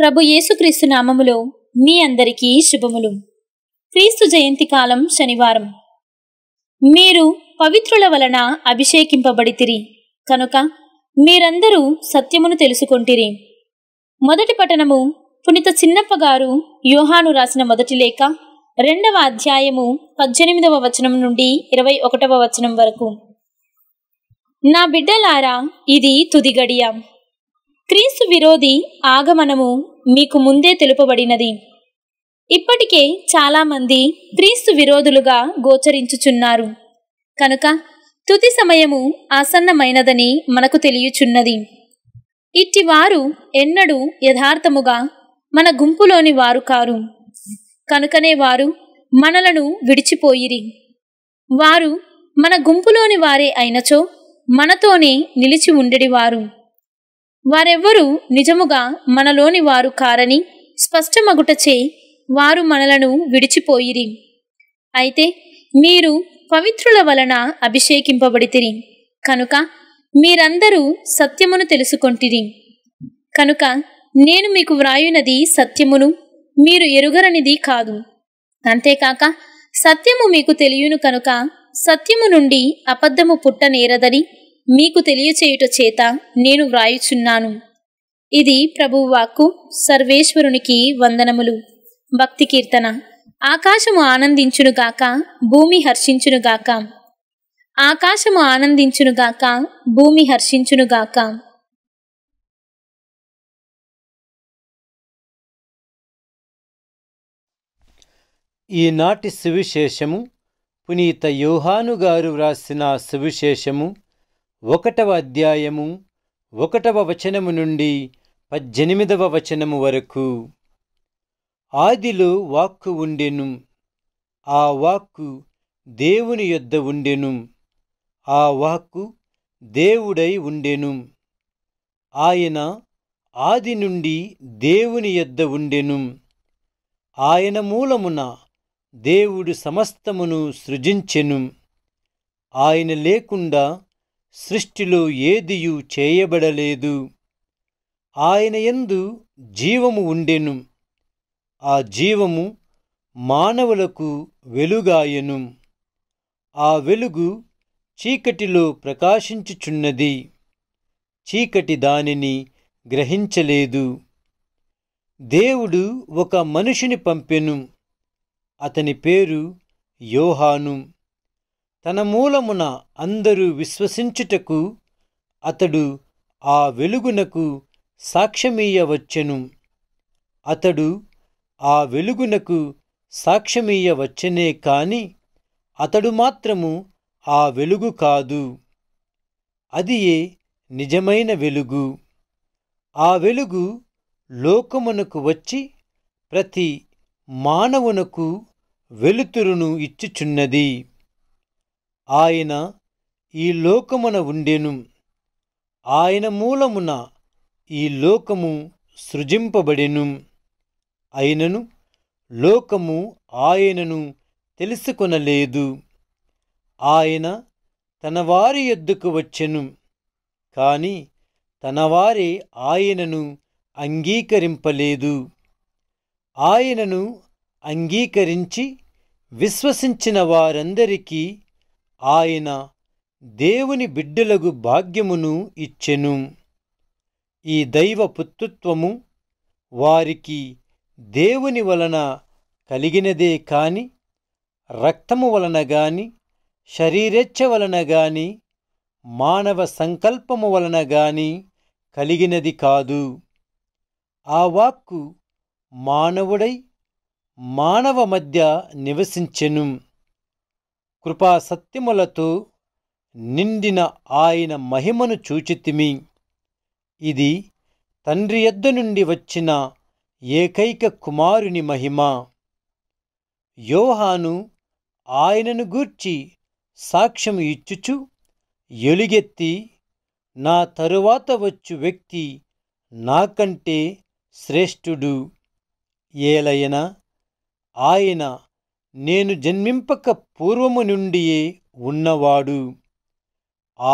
ప్రభు యేసుక్రీస్తు నామములో మీ అందరికీ శుభములు క్రీస్తు జయంతి కాలం శనివారం మీరు పవిత్రుల వలన అభిషేకింపబడితిరి కనుక మీరందరూ సత్యమును తెలుసుకొంటిరి మొదటి పట్టణము పునిత చిన్నప్పగారు యోహాను రాసిన మొదటి లేఖ రెండవ అధ్యాయము పద్దెనిమిదవ వచనం నుండి ఇరవై ఒకటవ వచనం వరకు నా బిడ్డలారా ఇది తుదిగడియ క్రీస్తు విరోధి ఆగమనము మీకు ముందే తెలుపబడినది ఇప్పటికే చాలామంది క్రీస్తు విరోధులుగా గోచరించుచున్నారు కనుక తుది సమయము ఆసన్నమైనదని మనకు తెలియచున్నది ఇట్టివారు ఎన్నడూ యథార్థముగా మన గుంపులోని వారు కారు కనుకనే వారు మనలను విడిచిపోయిరి వారు మన గుంపులోని వారే అయినచో మనతోనే నిలిచి ఉండేవారు వారెవ్వరూ నిజముగా మనలోని వారు కారని స్పష్టమగుటచే వారు మనలను విడిచిపోయిరి అయితే మీరు పవిత్రుల వలన అభిషేకింపబడితిరి కనుక మీరందరూ సత్యమును తెలుసుకొంటిరి కనుక నేను మీకు వ్రాయునది సత్యమును మీరు ఎరుగరనిది కాదు అంతేకాక సత్యము మీకు తెలియను కనుక సత్యము నుండి అబద్ధము పుట్టనేరదని మీకు తెలియచేయుట చేత నేను వ్రాయుచున్నాను ఇది ప్రభువాక్కు సర్వేశ్వరునికి వందనములు భక్తి కీర్తన ఆకాశము ఆనందించునుగాక భూమి హర్షించునుగాక ఆకాశము ఆనందించునుగాక భూమి హర్షించునుగాక ఈనాటి సువిశేషము పునీత యోహాను గారు వ్రాసిన సువిశేషము ఒకటవ అధ్యాయము ఒకటవ వచనము నుండి పద్దెనిమిదవ వచనము వరకు ఆదిలో వాక్కు ఉండెను ఆ వాక్కు దేవుని యొద్ద ఉండెను ఆ వాక్కు దేవుడై ఉండెను ఆయన ఆది నుండి దేవుని యొద్ద ఉండెను ఆయన మూలమున దేవుడు సమస్తమును సృజించెను ఆయన లేకుండా సృష్టిలో ఏదియు చేయబడలేదు ఆయన ఎందు జీవము ఉండెను ఆ జీవము మానవులకు వెలుగాయను ఆ వెలుగు చీకటిలో ప్రకాశించుచున్నది చీకటి దానిని గ్రహించలేదు దేవుడు ఒక మనిషిని పంపెను అతని పేరు యోహాను తన మూలమున అందరూ విశ్వసించుటకు అతడు ఆ వెలుగునకు సాక్ష్యమీయవచ్చెను అతడు ఆ వెలుగునకు సాక్ష్యమీయవచ్చనే కాని అతడు మాత్రము ఆ వెలుగు కాదు అది ఏ నిజమైన వెలుగు ఆ వెలుగు లోకమునకు వచ్చి ప్రతి మానవునకు వెలుతురును ఇచ్చుచున్నది ఆయన ఈ లోకమున ఉండెను ఆయన మూలమున ఈ లోకము సృజింపబడెను అయినను లోకము ఆయనను తెలుసుకొనలేదు ఆయన తన వారి ఎద్దుకు వచ్చెను కాని తన వారే ఆయనను అంగీకరింపలేదు ఆయనను అంగీకరించి విశ్వసించిన వారందరికీ ఆయన దేవుని బిడ్డలకు భాగ్యమును ఇచ్చెను ఈ దైవ పుత్రుత్వము వారికి దేవుని వలన కలిగినదే కాని రక్తము వలన గాని శరీరేచ్ఛ వలన గాని మానవ సంకల్పము వలన గాని కలిగినది కాదు ఆ వాక్కు మానవుడై మానవ మధ్య నివసించెను కృపా సత్యములతో నిండిన ఆయన మహిమను చూచితిమి ఇది తండ్రి ఎద్దు నుండి వచ్చిన ఏకైక కుమారుని మహిమ యోహాను ఆయనను గూర్చి సాక్ష్యం ఇచ్చుచు ఎలుగెత్తి నా తరువాత వచ్చు వ్యక్తి నాకంటే శ్రేష్ఠుడు ఏలయన ఆయన నేను జన్మింపక పూర్వము నుండియే ఉన్నవాడు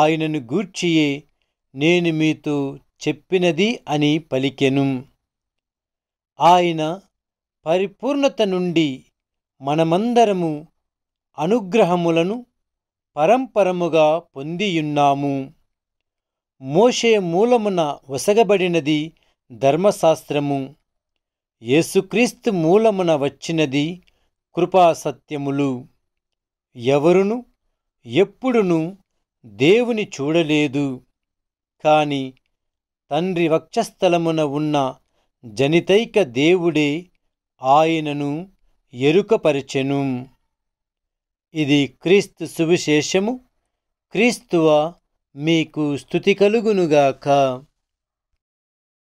ఆయనను గూర్చియే నేను మీతో చెప్పినది అని పలికెను ఆయన పరిపూర్ణత నుండి మనమందరము అనుగ్రహములను పరంపరముగా పొందియున్నాము మోషే మూలమున వసగబడినది ధర్మశాస్త్రము యేసుక్రీస్తు మూలమున వచ్చినది కృపా సత్యములు ఎవరును ఎప్పుడును దేవుని చూడలేదు కాని తండ్రి వక్షస్థలమున ఉన్న జనితైక దేవుడే ఆయనను ఎరుకపరిచెను ఇది క్రీస్తు సువిశేషము క్రీస్తువ మీకు స్థుతి కలుగునుగాక